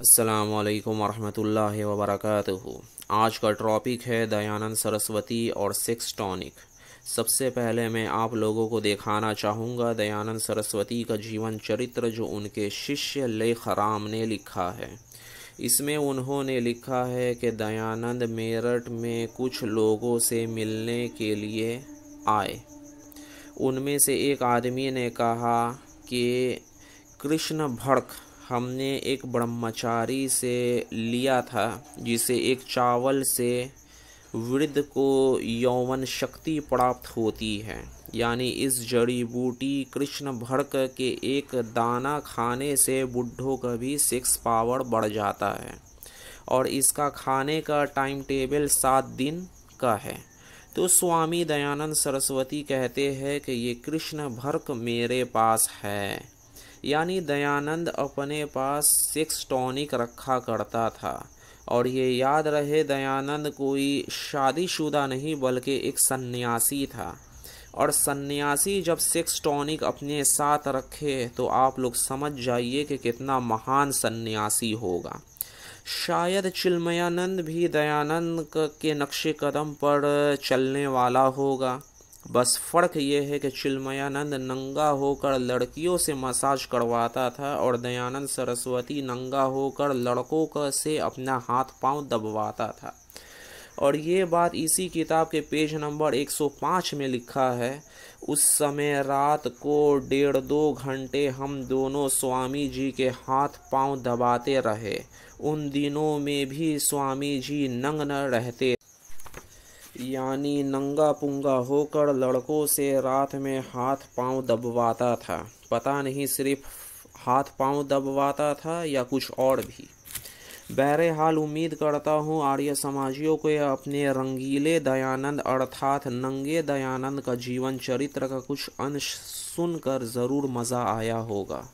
असलकम वरहमल वर्क आज का टॉपिक है दयानंद सरस्वती और सिक्स टॉनिक सबसे पहले मैं आप लोगों को दिखाना चाहूँगा दयानंद सरस्वती का जीवन चरित्र जो उनके शिष्य लेख राम ने लिखा है इसमें उन्होंने लिखा है कि दयानंद मेरठ में कुछ लोगों से मिलने के लिए आए उनमें से एक आदमी ने कहा कि कृष्ण भड़क हमने एक ब्रह्मचारी से लिया था जिसे एक चावल से वृद्ध को यौवन शक्ति प्राप्त होती है यानी इस जड़ी बूटी कृष्ण भड़क के एक दाना खाने से बुढ़ों का भी सेक्स पावर बढ़ जाता है और इसका खाने का टाइम टेबल सात दिन का है तो स्वामी दयानंद सरस्वती कहते हैं कि ये कृष्ण भर्क मेरे पास है यानी दयानंद अपने पास सिक्स टॉनिक रखा करता था और ये याद रहे दयानंद कोई शादीशुदा नहीं बल्कि एक सन्यासी था और सन्यासी जब सिक्स टॉनिक अपने साथ रखे तो आप लोग समझ जाइए कि कितना महान सन्यासी होगा शायद चिल्मयानंद भी दयानंद के नक्शे कदम पर चलने वाला होगा बस फ़र्क ये है कि चिलमयानंद नंगा होकर लड़कियों से मसाज करवाता था और दयानंद सरस्वती नंगा होकर लड़कों का से अपना हाथ पांव दबवाता था और ये बात इसी किताब के पेज नंबर 105 में लिखा है उस समय रात को डेढ़ दो घंटे हम दोनों स्वामी जी के हाथ पांव दबाते रहे उन दिनों में भी स्वामी जी नंग न रहते यानी नंगा पुंगा होकर लड़कों से रात में हाथ पांव दबवाता था पता नहीं सिर्फ हाथ पांव दबवाता था या कुछ और भी बहरहाल उम्मीद करता हूँ आर्य समाजियों को अपने रंगीले दयानंद अर्थात नंगे दयानंद का जीवन चरित्र का कुछ अंश सुनकर ज़रूर मज़ा आया होगा